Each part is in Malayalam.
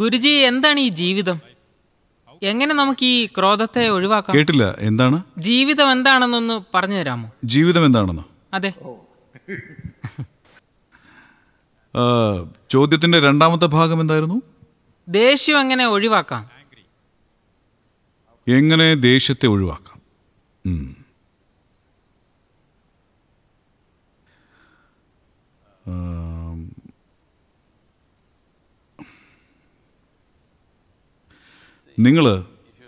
ഗുരുജി എന്താണ് ഈ ജീവിതം എങ്ങനെ നമുക്ക് ഈ ക്രോധത്തെ ഒഴിവാക്കാം കേട്ടില്ല എന്താണ് ജീവിതം എന്താണെന്നൊന്ന് പറഞ്ഞു തരാമോ ജീവിതം എന്താണെന്നോ അതെ ചോദ്യത്തിന്റെ രണ്ടാമത്തെ ഭാഗം എന്തായിരുന്നു ദേഷ്യം എങ്ങനെ ഒഴിവാക്കാം എങ്ങനെ ദേഷ്യത്തെ ഒഴിവാക്കാം നിങ്ങൾ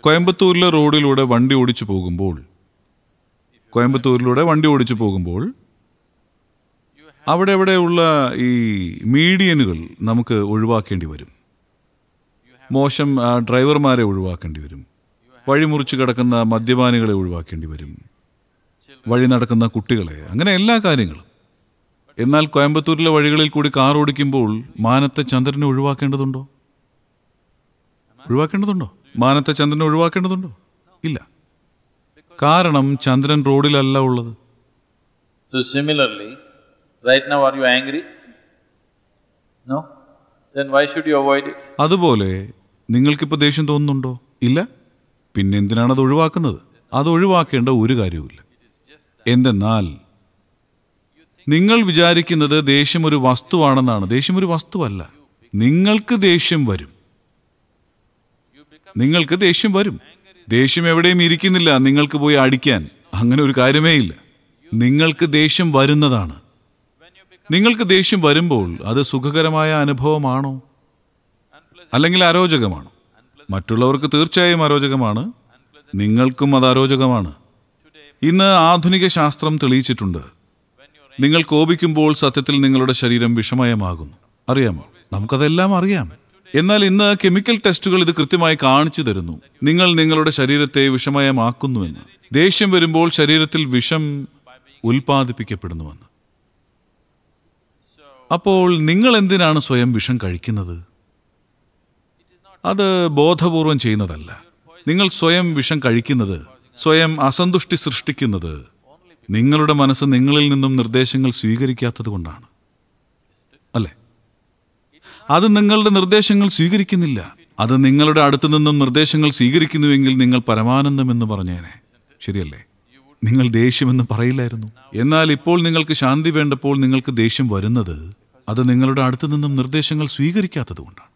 കോയമ്പത്തൂരിലെ റോഡിലൂടെ വണ്ടി ഓടിച്ചു പോകുമ്പോൾ കോയമ്പത്തൂരിലൂടെ വണ്ടി ഓടിച്ചു പോകുമ്പോൾ അവിടെ എവിടെയുള്ള ഈ മീഡിയനുകൾ നമുക്ക് ഒഴിവാക്കേണ്ടി വരും മോശം ഡ്രൈവർമാരെ ഒഴിവാക്കേണ്ടി വരും വഴിമുറിച്ച് കിടക്കുന്ന മദ്യപാനികളെ ഒഴിവാക്കേണ്ടി വരും വഴി നടക്കുന്ന കുട്ടികളെ അങ്ങനെ എല്ലാ കാര്യങ്ങളും എന്നാൽ കോയമ്പത്തൂരിലെ വഴികളിൽ കൂടി കാർ ഓടിക്കുമ്പോൾ മാനത്തെ ചന്ദ്രനെ ഒഴിവാക്കേണ്ടതുണ്ടോ ഒഴിവാക്കേണ്ടതുണ്ടോ മാനത്തെ ചന്ദ്രനെ ഒഴിവാക്കേണ്ടതുണ്ടോ ഇല്ല കാരണം ചന്ദ്രൻ റോഡിലല്ല ഉള്ളത് സിമിലർലി അതുപോലെ നിങ്ങൾക്കിപ്പോ ദേഷ്യം തോന്നുന്നുണ്ടോ ഇല്ല പിന്നെ എന്തിനാണ് അത് ഒഴിവാക്കുന്നത് അത് ഒഴിവാക്കേണ്ട ഒരു കാര്യവുമില്ല എന്തെന്നാൽ നിങ്ങൾ വിചാരിക്കുന്നത് ദേഷ്യം ഒരു വസ്തുവാണെന്നാണ് ദേഷ്യം ഒരു വസ്തുവല്ല നിങ്ങൾക്ക് ദേഷ്യം വരും നിങ്ങൾക്ക് ദേഷ്യം വരും ദേഷ്യം എവിടെയും ഇരിക്കുന്നില്ല നിങ്ങൾക്ക് പോയി അടിക്കാൻ അങ്ങനെ ഒരു കാര്യമേ ഇല്ല നിങ്ങൾക്ക് ദേഷ്യം വരുന്നതാണ് നിങ്ങൾക്ക് ദേഷ്യം വരുമ്പോൾ അത് സുഖകരമായ അനുഭവമാണോ അല്ലെങ്കിൽ അരോചകമാണോ മറ്റുള്ളവർക്ക് തീർച്ചയായും അരോചകമാണ് നിങ്ങൾക്കും അത് അരോചകമാണ് ഇന്ന് ആധുനിക ശാസ്ത്രം തെളിയിച്ചിട്ടുണ്ട് നിങ്ങൾ കോപിക്കുമ്പോൾ സത്യത്തിൽ നിങ്ങളുടെ ശരീരം വിഷമയമാകുന്നു അറിയാമോ നമുക്കതെല്ലാം അറിയാം എന്നാൽ ഇന്ന് കെമിക്കൽ ടെസ്റ്റുകൾ ഇത് കൃത്യമായി കാണിച്ചു തരുന്നു നിങ്ങൾ നിങ്ങളുടെ ശരീരത്തെ വിഷമയമാക്കുന്നുവെന്ന് ദേഷ്യം വരുമ്പോൾ ശരീരത്തിൽ വിഷം ഉൽപ്പാദിപ്പിക്കപ്പെടുന്നുവെന്ന് അപ്പോൾ നിങ്ങൾ എന്തിനാണ് സ്വയം വിഷം കഴിക്കുന്നത് അത് ബോധപൂർവം ചെയ്യുന്നതല്ല നിങ്ങൾ സ്വയം വിഷം കഴിക്കുന്നത് സ്വയം അസന്തുഷ്ടി സൃഷ്ടിക്കുന്നത് നിങ്ങളുടെ മനസ്സ് നിങ്ങളിൽ നിന്നും നിർദ്ദേശങ്ങൾ സ്വീകരിക്കാത്തത് കൊണ്ടാണ് അല്ലേ അത് നിങ്ങളുടെ നിർദ്ദേശങ്ങൾ സ്വീകരിക്കുന്നില്ല അത് നിങ്ങളുടെ അടുത്തു നിന്നും നിർദ്ദേശങ്ങൾ സ്വീകരിക്കുന്നുവെങ്കിൽ നിങ്ങൾ പരമാനന്ദം എന്ന് പറഞ്ഞേനെ ശരിയല്ലേ നിങ്ങൾ ദേഷ്യമെന്ന് പറയില്ലായിരുന്നു എന്നാൽ ഇപ്പോൾ നിങ്ങൾക്ക് ശാന്തി വേണ്ടപ്പോൾ നിങ്ങൾക്ക് ദേഷ്യം വരുന്നത് അത് നിങ്ങളുടെ അടുത്തു നിന്നും നിർദ്ദേശങ്ങൾ സ്വീകരിക്കാത്തതുകൊണ്ടാണ്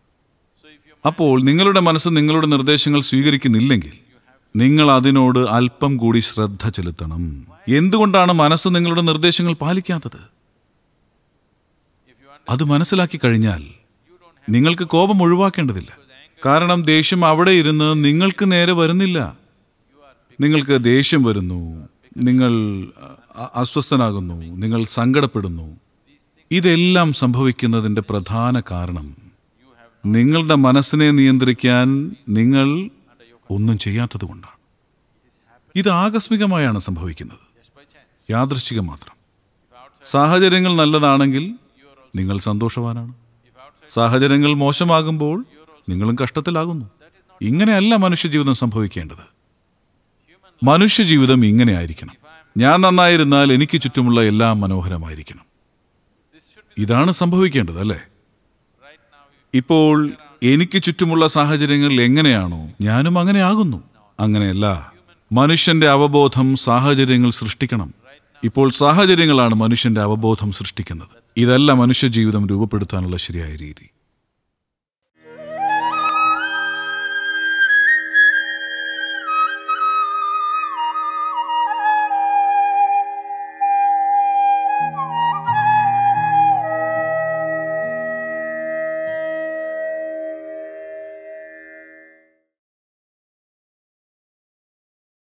അപ്പോൾ നിങ്ങളുടെ മനസ്സ് നിങ്ങളുടെ നിർദ്ദേശങ്ങൾ സ്വീകരിക്കുന്നില്ലെങ്കിൽ നിങ്ങൾ അതിനോട് അല്പം കൂടി ശ്രദ്ധ ചെലുത്തണം എന്തുകൊണ്ടാണ് മനസ്സ് നിങ്ങളുടെ നിർദ്ദേശങ്ങൾ പാലിക്കാത്തത് അത് മനസ്സിലാക്കി കഴിഞ്ഞാൽ നിങ്ങൾക്ക് കോപം ഒഴിവാക്കേണ്ടതില്ല കാരണം ദേഷ്യം അവിടെ ഇരുന്ന് നിങ്ങൾക്ക് നേരെ വരുന്നില്ല നിങ്ങൾക്ക് ദേഷ്യം വരുന്നു നിങ്ങൾ അസ്വസ്ഥനാകുന്നു നിങ്ങൾ സങ്കടപ്പെടുന്നു ഇതെല്ലാം സംഭവിക്കുന്നതിൻ്റെ പ്രധാന കാരണം നിങ്ങളുടെ മനസ്സിനെ നിയന്ത്രിക്കാൻ നിങ്ങൾ ഒന്നും ചെയ്യാത്തതുകൊണ്ടാണ് ഇത് ആകസ്മികമായാണ് സംഭവിക്കുന്നത് യാദൃശ്ചികം മാത്രം സാഹചര്യങ്ങൾ നല്ലതാണെങ്കിൽ നിങ്ങൾ സന്തോഷവാനാണ് സാഹചര്യങ്ങൾ മോശമാകുമ്പോൾ നിങ്ങളും കഷ്ടത്തിലാകുന്നു ഇങ്ങനെയല്ല മനുഷ്യജീവിതം സംഭവിക്കേണ്ടത് മനുഷ്യജീവിതം ഇങ്ങനെ ആയിരിക്കണം ഞാൻ നന്നായിരുന്നാൽ എനിക്ക് ചുറ്റുമുള്ള എല്ലാം മനോഹരമായിരിക്കണം ഇതാണ് സംഭവിക്കേണ്ടത് അല്ലേ ഇപ്പോൾ എനിക്ക് ചുറ്റുമുള്ള സാഹചര്യങ്ങൾ എങ്ങനെയാണോ ഞാനും അങ്ങനെ ആകുന്നു അങ്ങനെയല്ല മനുഷ്യന്റെ അവബോധം സാഹചര്യങ്ങൾ സൃഷ്ടിക്കണം ഇപ്പോൾ സാഹചര്യങ്ങളാണ് മനുഷ്യന്റെ അവബോധം സൃഷ്ടിക്കുന്നത് ഇതല്ല മനുഷ്യജീവിതം രൂപപ്പെടുത്താനുള്ള ശരിയായ രീതി